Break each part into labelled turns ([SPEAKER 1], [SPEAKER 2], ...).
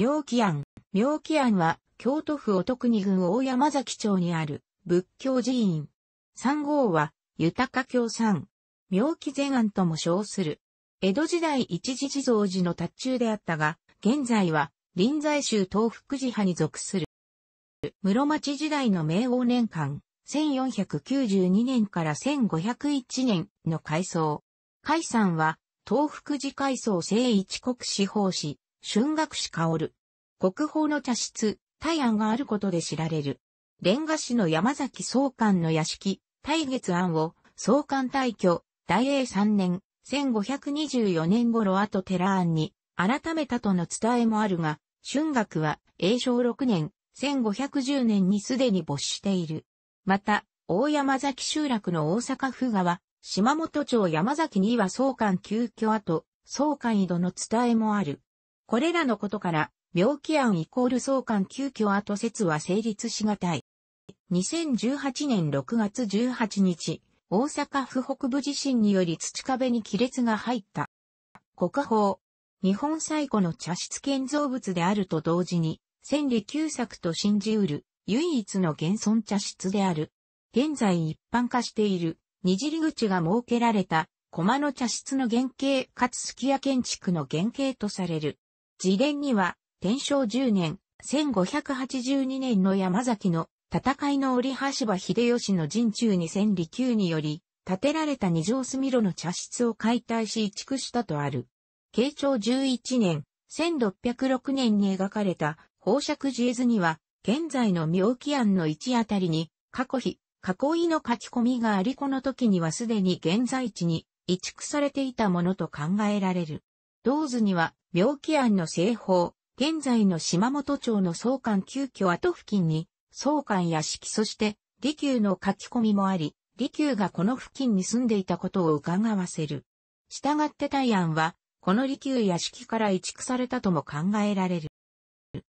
[SPEAKER 1] 妙気庵。妙気庵は、京都府お徳に郡大山崎町にある仏教寺院。三号は、豊京三。妙気禅庵とも称する。江戸時代一時地蔵寺の達中であったが、現在は、臨済宗東福寺派に属する。室町時代の明王年間、1492年から1501年の改装。海山は、東福寺改装聖一国司法師、春学士香る。国宝の茶室、大安があることで知られる。レンガ市の山崎総監の屋敷、大月庵を、総監退去、大英3年、1524年頃後寺庵に、改めたとの伝えもあるが、春学は、永正6年、1510年にすでに没している。また、大山崎集落の大阪府川、島本町山崎には総監急遽後、総監井戸の伝えもある。これらのことから、病気案イコール相関急遽後説は成立しがたい。2018年6月18日、大阪府北部地震により土壁に亀裂が入った。国宝、日本最古の茶室建造物であると同時に、千里旧作と信じうる、唯一の現存茶室である。現在一般化している、にじり口が設けられた、駒の茶室の原型かつすき家建築の原型とされる。自伝には、天正10年、1582年の山崎の戦いの折橋場秀吉の陣中に千里宮により、建てられた二条隅路の茶室を解体し移築したとある。慶長11年、1606年に描かれた宝釈寺絵図には、現在の妙紀庵の一あたりに、過去日、囲いの書き込みがありこの時にはすでに現在地に移築されていたものと考えられる。道図には、病気案の西方、現在の島本町の総館急遽跡付近に、総館屋敷そして、利休の書き込みもあり、利休がこの付近に住んでいたことを伺わせる。従って大安は、この利休屋敷から移築されたとも考えられる。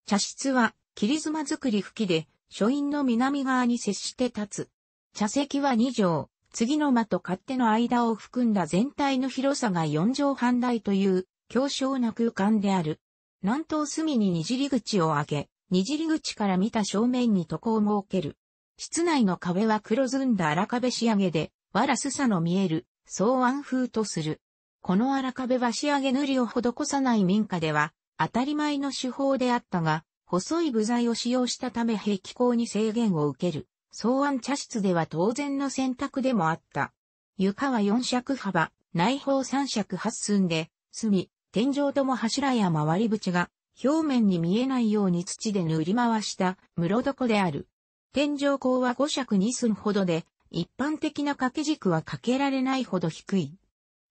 [SPEAKER 1] 茶室は、切妻造り吹きで、書院の南側に接して立つ。茶席は2畳、次の間と勝手の間を含んだ全体の広さが4畳半台という強小な空間である。南東隅ににじり口を開け、にじり口から見た正面に床を設ける。室内の壁は黒ずんだ荒壁仕上げで、わらすさの見える、草案風とする。この荒壁は仕上げ塗りを施さない民家では、当たり前の手法であったが、細い部材を使用したため壁口に制限を受ける。草案茶室では当然の選択でもあった。床は四尺幅、内方三尺八寸で、隅、天井とも柱や回り縁が表面に見えないように土で塗り回した室床である。天井高は5尺2寸ほどで、一般的な掛け軸は掛けられないほど低い。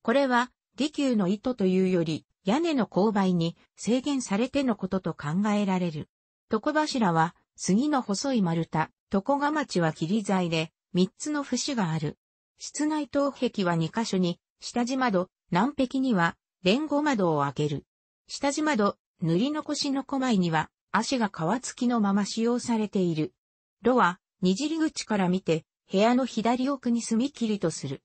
[SPEAKER 1] これは、利休の糸というより、屋根の勾配に制限されてのことと考えられる。床柱は、杉の細い丸太、床が町は切り材で、三つの節がある。室内東壁は二箇所に、下地窓、南壁にはレンゴ窓を開ける。下地窓、塗り残しの小前には、足が皮付きのまま使用されている。炉は、にじり口から見て、部屋の左奥に住み切りとする。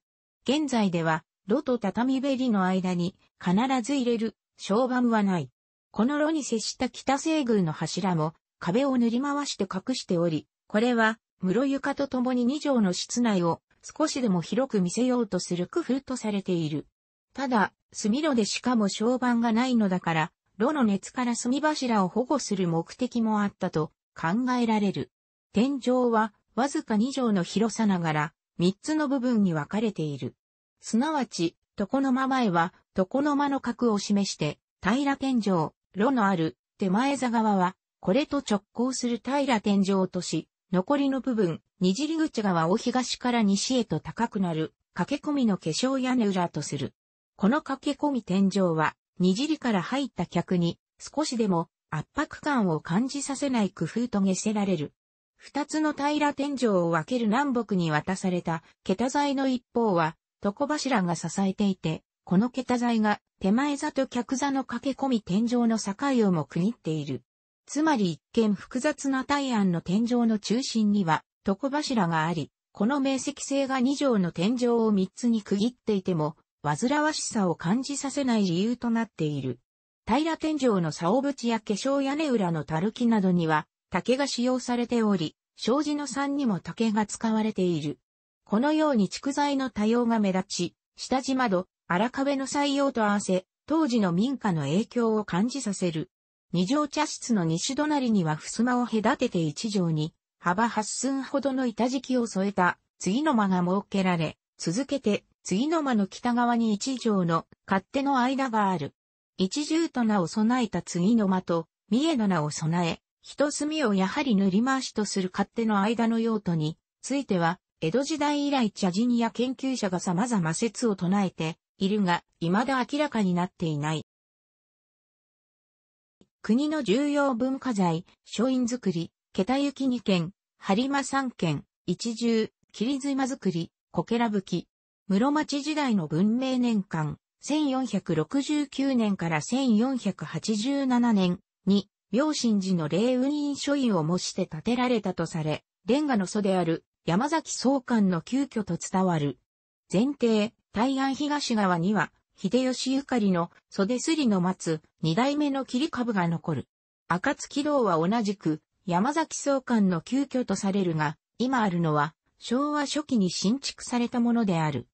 [SPEAKER 1] 現在では、炉と畳べりの間に、必ず入れる、床板はない。この炉に接した北西宮の柱も、壁を塗り回して隠しており、これは、室床と共に2畳の室内を少しでも広く見せようとする工夫とされている。ただ、炭炉でしかも床板がないのだから、炉の熱から炭柱を保護する目的もあったと考えられる。天井はわずか2畳の広さながら、3つの部分に分かれている。すなわち、床の間前は、床の間の角を示して、平天井、炉のある手前座側は、これと直行する平天井とし、残りの部分、にじり口側を東から西へと高くなる、駆け込みの化粧屋根裏とする。この駆け込み天井は、にじりから入った客に少しでも圧迫感を感じさせない工夫と下せられる。二つの平ら天井を分ける南北に渡された桁材の一方は床柱が支えていて、この桁材が手前座と客座の駆け込み天井の境をも区切っている。つまり一見複雑な対案の天井の中心には床柱があり、この面積性が二畳の天井を三つに区切っていても、煩わしさを感じさせない理由となっている。平天井の竿縁や化粧屋根裏のる木などには竹が使用されており、障子の山にも竹が使われている。このように蓄材の多様が目立ち、下地窓、荒壁の採用と合わせ、当時の民家の影響を感じさせる。二条茶室の西隣には襖を隔てて一畳に、幅8寸ほどの板敷きを添えた、次の間が設けられ、続けて次の間の北側に一条の勝手の間がある。一重と名を備えた次の間と、三重の名を備え、一隅をやはり塗り回しとする勝手の間の用途については、江戸時代以来茶人や研究者が様々説を唱えているが、未だ明らかになっていない。国の重要文化財、書院作り、桁行き2件、播磨3件、一重、切妻作り、こけらぶき、室町時代の文明年間、1469年から1487年に、明神寺の霊雲院書院を模して建てられたとされ、レンガの祖である山崎総監の急遽と伝わる。前提、対岸東側には、秀吉ゆかりの袖すりの松、二代目の切り株が残る。赤月堂は同じく、山崎総監の急遽とされるが、今あるのは、昭和初期に新築されたものである。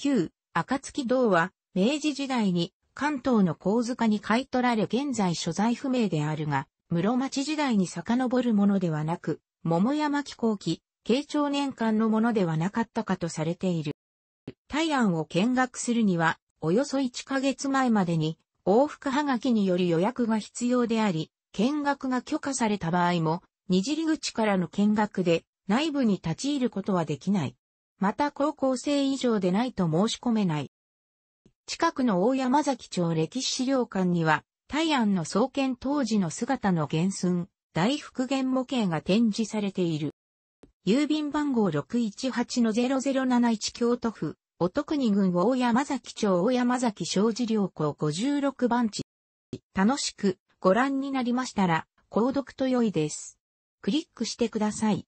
[SPEAKER 1] 旧、暁堂は、明治時代に関東の神塚に買い取られ現在所在不明であるが、室町時代に遡るものではなく、桃山紀行期、慶長年間のものではなかったかとされている。大安を見学するには、およそ1ヶ月前までに、往復はがきにより予約が必要であり、見学が許可された場合も、にじり口からの見学で内部に立ち入ることはできない。また高校生以上でないと申し込めない。近くの大山崎町歴史資料館には、大安の創建当時の姿の原寸、大復元模型が展示されている。郵便番号618-0071京都府、おとくに郡大山崎町大山崎商事良港56番地。楽しくご覧になりましたら、購読と良いです。クリックしてください。